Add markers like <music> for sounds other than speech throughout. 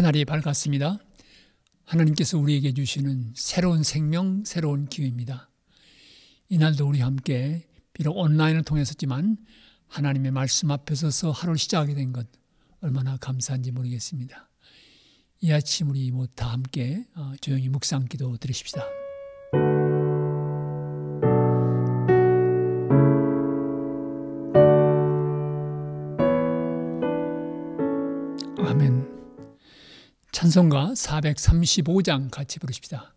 새날이 밝았습니다. 하나님께서 우리에게 주시는 새로운 생명, 새로운 기회입니다. 이날도 우리 함께 비록 온라인을 통해서지만 하나님의 말씀 앞에 서서 하루를 시작하게 된 것 얼마나 감사한지 모르겠습니다. 이 아침 우리 모두 다 함께 어, 조용히 묵상 기도 드리십시다. 찬송가 435장 같이 부르십시다.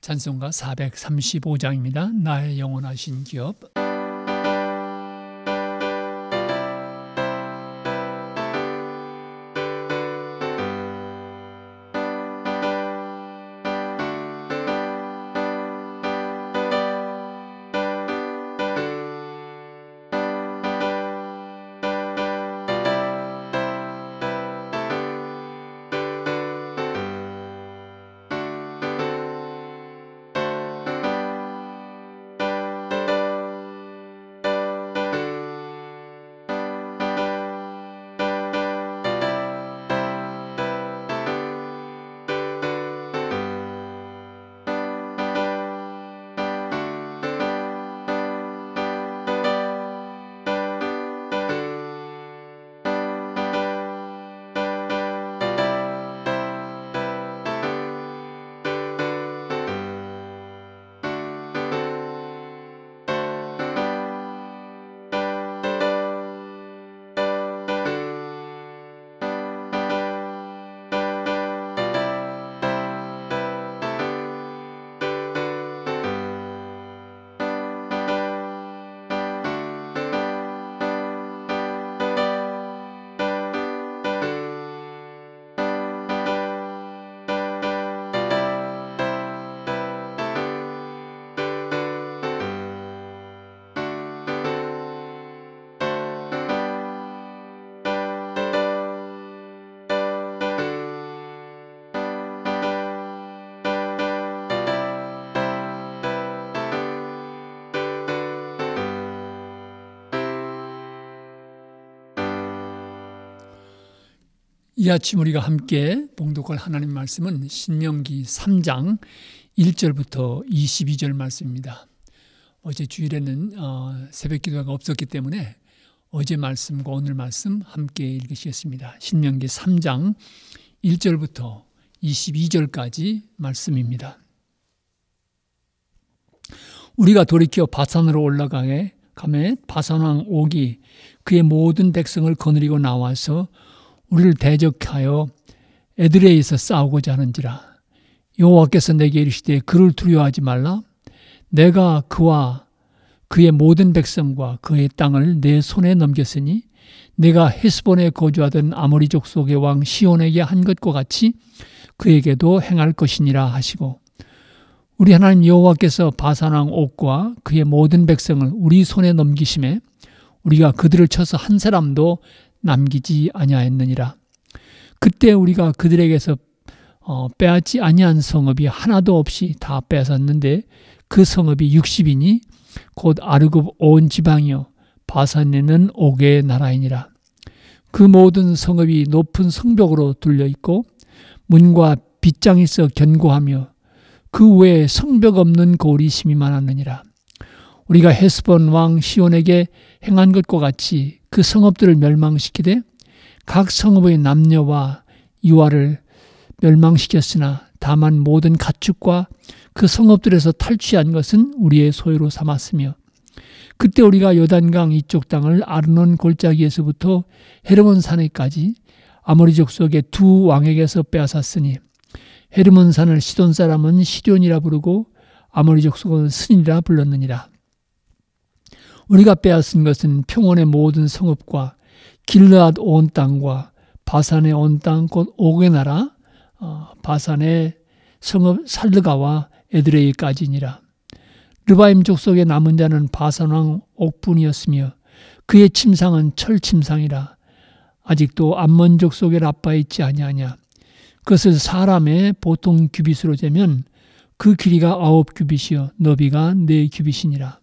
찬송가 435장입니다. 나의 영원하신 기업. 이 아침 우리가 함께 봉독할 하나님 말씀은 신명기 3장 1절부터 22절 말씀입니다. 어제 주일에는 어, 새벽 기도가 없었기 때문에 어제 말씀과 오늘 말씀 함께 읽으시겠습니다. 신명기 3장 1절부터 22절까지 말씀입니다. 우리가 돌이켜 바산으로 올라가에 감에 바산왕 오기 그의 모든 백성을 거느리고 나와서 우리를 대적하여 에드레에서 싸우고자 하는지라 여호와께서 내게 이르시되 그를 두려워하지 말라 내가 그와 그의 모든 백성과 그의 땅을 내 손에 넘겼으니 내가 헤스본에 거주하던 아모리 족속의 왕 시온에게 한 것과 같이 그에게도 행할 것이니라 하시고 우리 하나님 여호와께서 바산왕 옥과 그의 모든 백성을 우리 손에 넘기심에 우리가 그들을 쳐서 한 사람도 남기지 아니하였느니라. 그때 우리가 그들에게서 어, 빼앗지 아니한 성읍이 하나도 없이 다 빼앗았는데 그 성읍이 60이니 곧아르급온 지방이요 바산에는 옥의 나라이니라. 그 모든 성읍이 높은 성벽으로 둘려 있고 문과 빗장이 있어 견고하며 그 외에 성벽 없는 골이 심히 많았느니라. 우리가 헤스본 왕 시온에게 행한 것과 같이 그 성읍들을 멸망시키되 각 성읍의 남녀와 유아를 멸망시켰으나 다만 모든 가축과 그 성읍들에서 탈취한 것은 우리의 소유로 삼았으며 그때 우리가 요단강 이쪽 땅을 아르논 골짜기에서부터 헤르몬 산에까지 아모리족 속의 두 왕에게서 빼앗았으니 헤르몬 산을 시돈 사람은 시돈이라 부르고 아모리족 속은 스니라 불렀느니라 우리가 빼앗은 것은 평원의 모든 성읍과 길르앗 온 땅과 바산의 온 땅 곧 옥의 나라 어, 바산의 성읍 살드가와 에드레이까지니라. 르바임 족속의 남은 자는 바산왕 옥분이었으며 그의 침상은 철침상이라. 아직도 암몬 족속의 라빠 있지 아니하냐. 그것을 사람의 보통 규빗으로 재면 그 길이가 아홉 규빗이요 너비가 네 규빗이니라.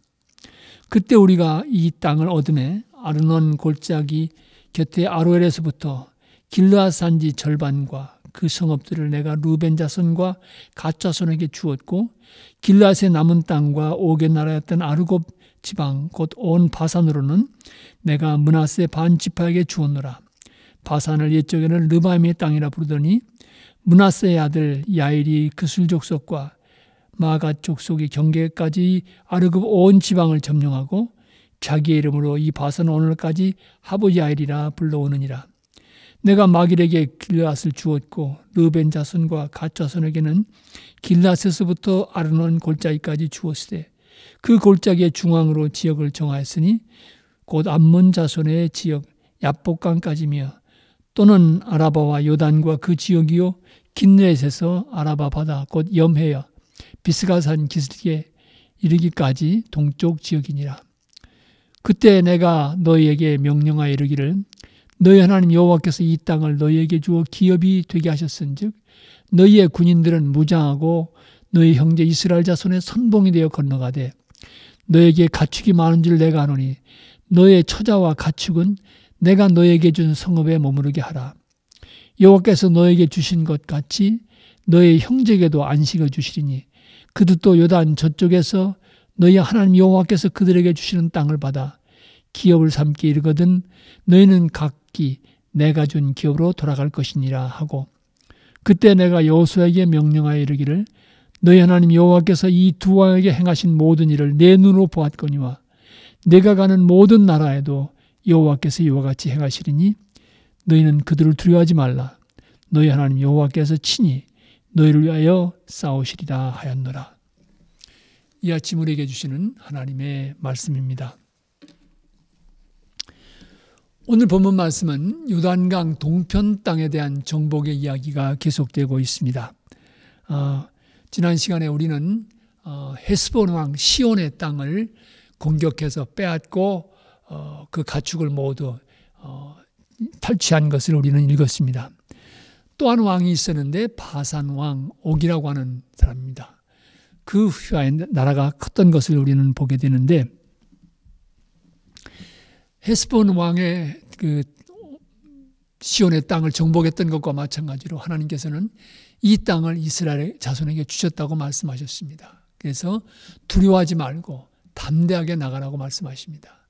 그때 우리가 이 땅을 얻음에 아르논 골짜기 곁에 아로엘에서부터 길르앗 산지 절반과 그성업들을 내가 루벤 자손과 갓 자손에게 주었고 길앗의 남은 땅과 오게 나라였던 아르곱 지방 곧 온 바산으로는 내가 문하세 반 지파에게 주었노라 바산을 옛적에는 르바임의 땅이라 부르더니 문하세의 아들 야일이 그술족속과 마가 족속의 경계까지 아르급 온 지방을 점령하고 자기의 이름으로 이 밭은 오늘까지 하보야일이라 불러오느니라. 내가 마길에게 길앗을 라 주었고 르벤 자손과 갓 자손에게는 길앗에서부터 라 아르논 골짜기까지 주었으되 그 골짜기의 중앙으로 지역을 정하였으니 곧 암몬 자손의 지역 야복강까지며 또는 아라바와 요단과 그 지역이요 긴넷에서 아라바 바다 곧 염해여 비스가산 기슭에 이르기까지 동쪽 지역이니라. 그때 내가 너희에게 명령하여 이르기를 너희 하나님 여호와께서 이 땅을 너희에게 주어 기업이 되게 하셨은즉 너희의 군인들은 무장하고 너희 형제 이스라엘 자손의 선봉이 되어 건너가되 너에게 가축이 많은 줄 내가 아노니 너의 처자와 가축은 내가 너에게 준 성읍에 머무르게 하라 여호와께서 너에게 주신 것 같이 너의 형제에게도 안식을 주시리니 그들도 요단 저쪽에서 너희 하나님 여호와께서 그들에게 주시는 땅을 받아 기업을 삼기 이르거든 너희는 각기 내가 준 기업으로 돌아갈 것이니라 하고 그때 내가 여호수에게 명령하여 이르기를 너희 하나님 여호와께서 이 두 왕에게 행하신 모든 일을 내 눈으로 보았거니와 내가 가는 모든 나라에도 여호와께서 이와 같이 행하시리니 너희는 그들을 두려워하지 말라 너희 하나님 여호와께서 친히 너희를 위하여 싸우시리라 하였노라. 이 아침 우리에게 주시는 하나님의 말씀입니다. 오늘 본문 말씀은 요단강 동편 땅에 대한 정복의 이야기가 계속되고 있습니다. 어, 지난 시간에 우리는 어, 헤스본 왕 시온의 땅을 공격해서 빼앗고 어, 그 가축을 모두 어, 탈취한 것을 우리는 읽었습니다. 또한 왕이 있었는데 바산왕 옥이라고 하는 사람입니다. 그 휘하의 나라가 컸던 것을 우리는 보게 되는데 헤스본 왕의 그 시온의 땅을 정복했던 것과 마찬가지로 하나님께서는 이 땅을 이스라엘 자손에게 주셨다고 말씀하셨습니다. 그래서 두려워하지 말고 담대하게 나가라고 말씀하십니다.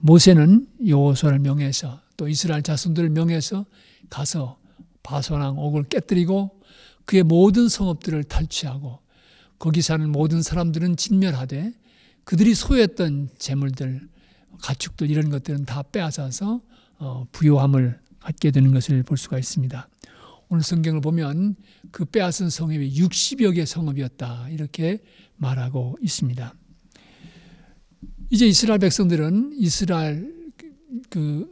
모세는 여호수아를 명해서 또 이스라엘 자손들을 명해서 가서 바손왕 옥을 깨뜨리고 그의 모든 성읍들을 탈취하고 거기 사는 모든 사람들은 진멸하되 그들이 소유했던 재물들, 가축들 이런 것들은 다 빼앗아서 어, 부요함을 갖게 되는 것을 볼 수가 있습니다. 오늘 성경을 보면 그 빼앗은 성읍이 60여 개 성읍이었다 이렇게 말하고 있습니다. 이제 이스라엘 백성들은 이스라엘 그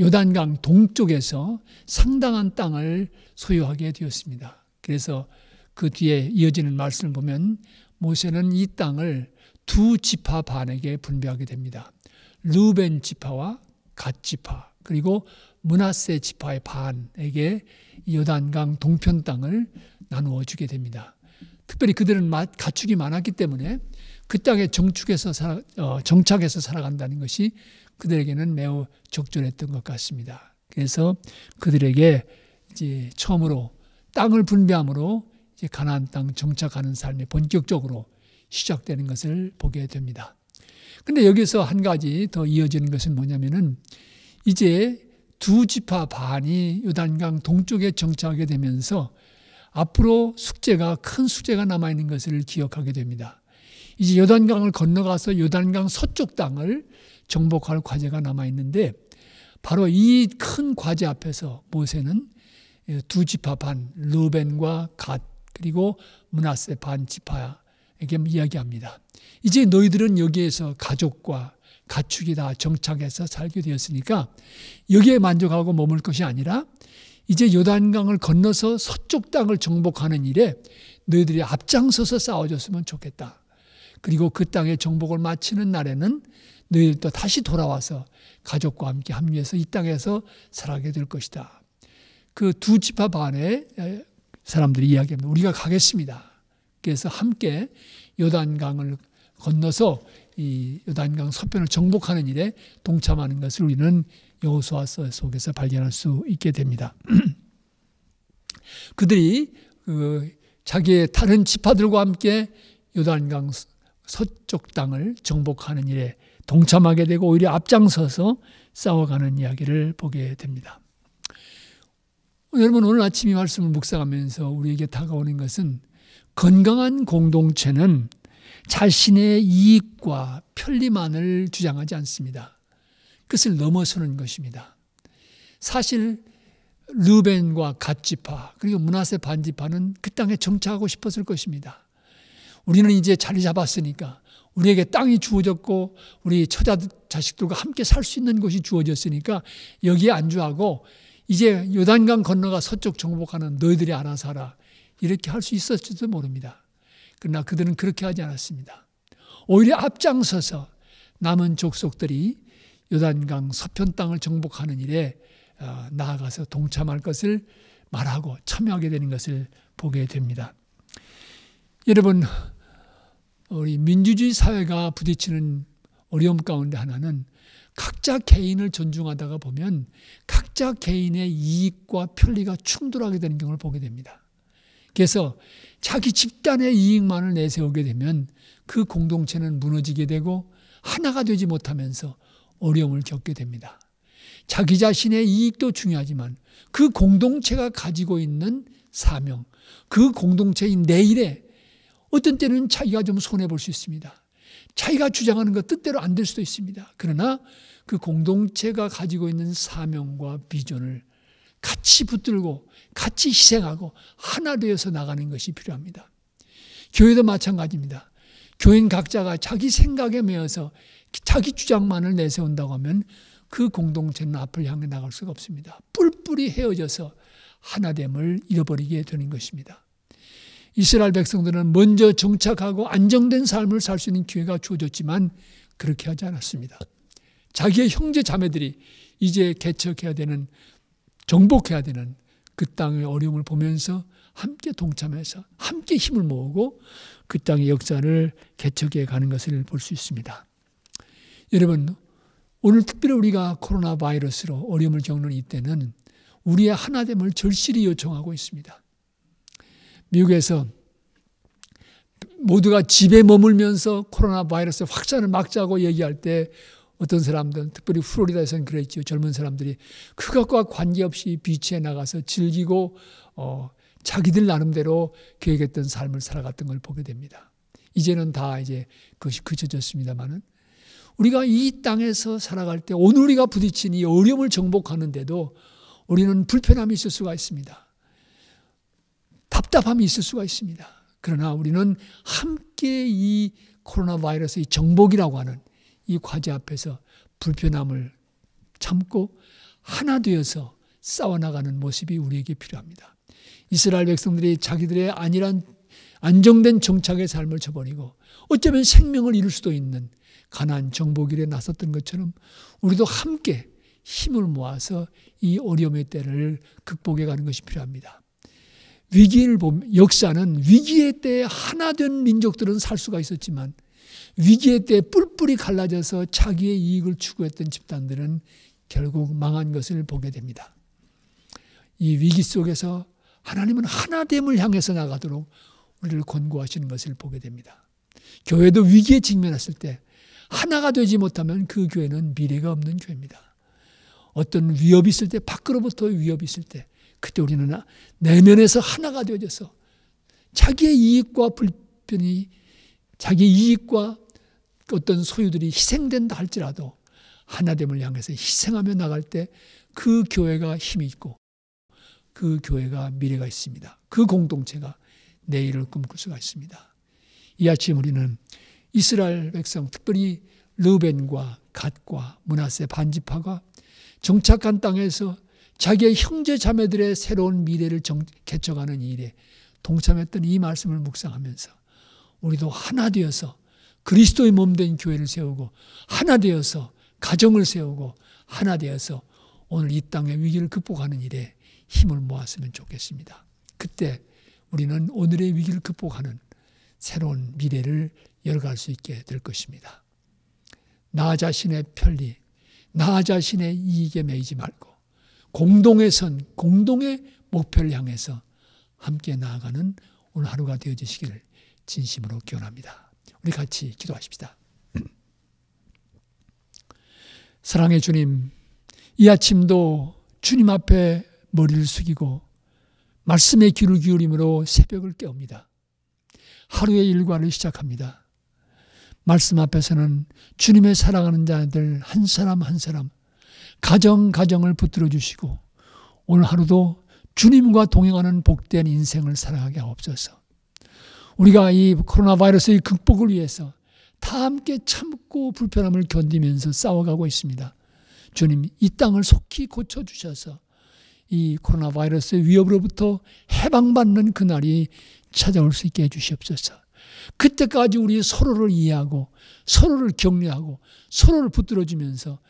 요단강 동쪽에서 상당한 땅을 소유하게 되었습니다. 그래서 그 뒤에 이어지는 말씀을 보면 모세는 이 땅을 두 지파 반에게 분배하게 됩니다. 루벤 지파와 갓 지파 그리고 문하세 지파의 반에게 요단강 동편 땅을 나누어 주게 됩니다. 특별히 그들은 가축이 많았기 때문에 그 땅에 정축에서 살아, 어, 정착해서 살아간다는 것이 그들에게는 매우 적절했던 것 같습니다. 그래서 그들에게 이제 처음으로 땅을 분배함으로 이제 가나안 땅 정착하는 삶이 본격적으로 시작되는 것을 보게 됩니다. 근데 여기서 한 가지 더 이어지는 것은 뭐냐면은 이제 두 지파 반이 요단강 동쪽에 정착하게 되면서 앞으로 숙제가 큰 숙제가 남아 있는 것을 기억하게 됩니다. 이제 요단강을 건너가서 요단강 서쪽 땅을 정복할 과제가 남아 있는데 바로 이 큰 과제 앞에서 모세는 예, 두 지파 반 르벤과 갓 그리고 문하세 반 지파에게 이야기합니다. 이제 너희들은 여기에서 가족과 가축이 다 정착해서 살게 되었으니까 여기에 만족하고 머물 것이 아니라 이제 요단강을 건너서 서쪽 땅을 정복하는 일에 너희들이 앞장서서 싸워줬으면 좋겠다. 그리고 그 땅의 정복을 마치는 날에는 너희들도 다시 돌아와서 가족과 함께 합류해서 이 땅에서 살아가게 될 것이다. 그두 집합 반에 사람들이 이야기합니다. 우리가 가겠습니다. 그래서 함께 요단강을 건너서 이 요단강 서편을 정복하는 일에 동참하는 것을 우리는 여호수아 서 속에서 발견할 수 있게 됩니다. <clears throat> 그들이 그 자기의 다른 지파들과 함께 요단강 서쪽 땅을 정복하는 일에 동참하게 되고 오히려 앞장서서 싸워가는 이야기를 보게 됩니다. 여러분 오늘 아침 이 말씀을 묵상하면서 우리에게 다가오는 것은 건강한 공동체는 자신의 이익과 편리만을 주장하지 않습니다. 끝을 넘어서는 것입니다. 사실 르벤과 갓지파 그리고 문하세 반지파는 그 땅에 정착하고 싶었을 것입니다. 우리는 이제 자리 잡았으니까 우리에게 땅이 주어졌고 우리 처자 자식들과 함께 살 수 있는 곳이 주어졌으니까 여기에 안주하고 이제 요단강 건너가 서쪽 정복하는 너희들이 알아서 하라 이렇게 할 수 있었을지도 모릅니다. 그러나 그들은 그렇게 하지 않았습니다. 오히려 앞장서서 남은 족속들이 요단강 서편 땅을 정복하는 일에 어, 나아가서 동참할 것을 말하고 참여하게 되는 것을 보게 됩니다. 여러분 우리 민주주의 사회가 부딪히는 어려움 가운데 하나는 각자 개인을 존중하다가 보면 각자 개인의 이익과 편리가 충돌하게 되는 경우를 보게 됩니다. 그래서 자기 집단의 이익만을 내세우게 되면 그 공동체는 무너지게 되고 하나가 되지 못하면서 어려움을 겪게 됩니다. 자기 자신의 이익도 중요하지만 그 공동체가 가지고 있는 사명, 그 공동체인 내일의 어떤 때는 자기가 좀 손해볼 수 있습니다. 자기가 주장하는 것 뜻대로 안 될 수도 있습니다. 그러나 그 공동체가 가지고 있는 사명과 비전을 같이 붙들고 같이 희생하고 하나 되어서 나가는 것이 필요합니다. 교회도 마찬가지입니다. 교인 각자가 자기 생각에 매어서 자기 주장만을 내세운다고 하면 그 공동체는 앞을 향해 나갈 수가 없습니다. 뿔뿔이 헤어져서 하나됨을 잃어버리게 되는 것입니다. 이스라엘 백성들은 먼저 정착하고 안정된 삶을 살 수 있는 기회가 주어졌지만 그렇게 하지 않았습니다. 자기의 형제 자매들이 이제 개척해야 되는 정복해야 되는 그 땅의 어려움을 보면서 함께 동참해서 함께 힘을 모으고 그 땅의 역사를 개척해 가는 것을 볼 수 있습니다. 여러분 오늘 특별히 우리가 코로나 바이러스로 어려움을 겪는 이때는 우리의 하나됨을 절실히 요청하고 있습니다. 미국에서 모두가 집에 머물면서 코로나 바이러스 확산을 막자고 얘기할 때 어떤 사람들은 특별히 플로리다에서는 그랬죠. 젊은 사람들이 그것과 관계없이 비치에 나가서 즐기고 어, 자기들 나름대로 계획했던 삶을 살아갔던 걸 보게 됩니다. 이제는 다 이제 그것이 그쳐졌습니다만은 우리가 이 땅에서 살아갈 때 오늘 우리가 부딪힌 이 어려움을 정복하는데도 우리는 불편함이 있을 수가 있습니다. 답답함이 있을 수가 있습니다. 그러나 우리는 함께 이 코로나 바이러스의 정복이라고 하는 이 과제 앞에서 불편함을 참고 하나 되어서 싸워나가는 모습이 우리에게 필요합니다. 이스라엘 백성들이 자기들의 안일한 안정된 정착의 삶을 저버리고 어쩌면 생명을 잃을 수도 있는 가난 정복일에 나섰던 것처럼 우리도 함께 힘을 모아서 이 어려움의 때를 극복해 가는 것이 필요합니다. 위기를 보면 역사는 위기의 때에 하나 된 민족들은 살 수가 있었지만 위기의 때에 뿔뿔이 갈라져서 자기의 이익을 추구했던 집단들은 결국 망한 것을 보게 됩니다. 이 위기 속에서 하나님은 하나됨을 향해서 나가도록 우리를 권고하시는 것을 보게 됩니다. 교회도 위기에 직면했을 때 하나가 되지 못하면 그 교회는 미래가 없는 교회입니다. 어떤 위협이 있을 때, 밖으로부터 위협이 있을 때, 그때 우리는 내면에서 하나가 되어져서 자기의 이익과 불편이 자기 이익과 어떤 소유들이 희생된다 할지라도 하나됨을 향해서 희생하며 나갈 때 그 교회가 힘이 있고 그 교회가 미래가 있습니다. 그 공동체가 내일을 꿈꿀 수가 있습니다. 이 아침 우리는 이스라엘 백성 특별히 르벤과 갓과 문하세 반지파가 정착한 땅에서 자기의 형제 자매들의 새로운 미래를 정, 개척하는 일에 동참했던 이 말씀을 묵상하면서 우리도 하나 되어서 그리스도의 몸 된 교회를 세우고 하나 되어서 가정을 세우고 하나 되어서 오늘 이 땅의 위기를 극복하는 일에 힘을 모았으면 좋겠습니다. 그때 우리는 오늘의 위기를 극복하는 새로운 미래를 열어갈 수 있게 될 것입니다. 나 자신의 편리, 나 자신의 이익에 매이지 말고 공동의 선, 공동의 목표를 향해서 함께 나아가는 오늘 하루가 되어주시기를 진심으로 기원합니다. 우리 같이 기도하십시다. 사랑의 주님, 이 아침도 주님 앞에 머리를 숙이고 말씀의 귀를 기울임으로 새벽을 깨웁니다. 하루의 일과를 시작합니다. 말씀 앞에서는 주님의 사랑하는 자들 한 사람 한 사람 가정 가정을 붙들어 주시고 오늘 하루도 주님과 동행하는 복된 인생을 살아가게 하옵소서. 우리가 이 코로나 바이러스의 극복을 위해서 다 함께 참고 불편함을 견디면서 싸워가고 있습니다. 주님, 이 땅을 속히 고쳐 주셔서 이 코로나 바이러스의 위협으로부터 해방받는 그날이 찾아올 수 있게 해 주시옵소서. 그때까지 우리 서로를 이해하고 서로를 격려하고 서로를 붙들어 주면서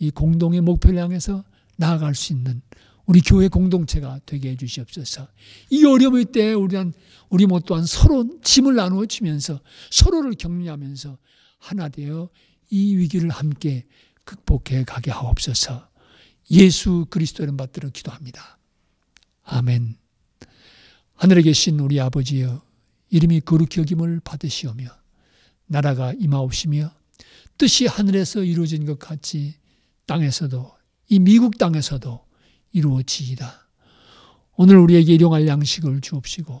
이 공동의 목표를 향해서 나아갈 수 있는 우리 교회 공동체가 되게 해주시옵소서. 이 어려움의 때에 우리 한 우리 모 뭐 또한 서로 짐을 나누어 주면서 서로를 격려하면서 하나 되어 이 위기를 함께 극복해 가게 하옵소서. 예수 그리스도 이름 받들어 기도합니다. 아멘. 하늘에 계신 우리 아버지여 이름이 거룩히 여김을 받으시오며 나라가 임하옵시며 뜻이 하늘에서 이루어진 것 같이 땅에서도 이 미국 땅에서도 이루어지이다. 오늘 우리에게 일용할 양식을 주옵시고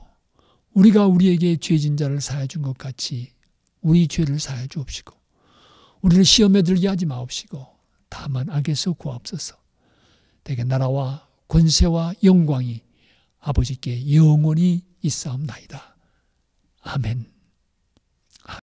우리가 우리에게 죄진 자를 사해 준 것 같이 우리 죄를 사해 주옵시고 우리를 시험에 들게 하지 마옵시고 다만 악에서 구하옵소서. 대개 나라와 권세와 영광이 아버지께 영원히 있사옵나이다. 아멘.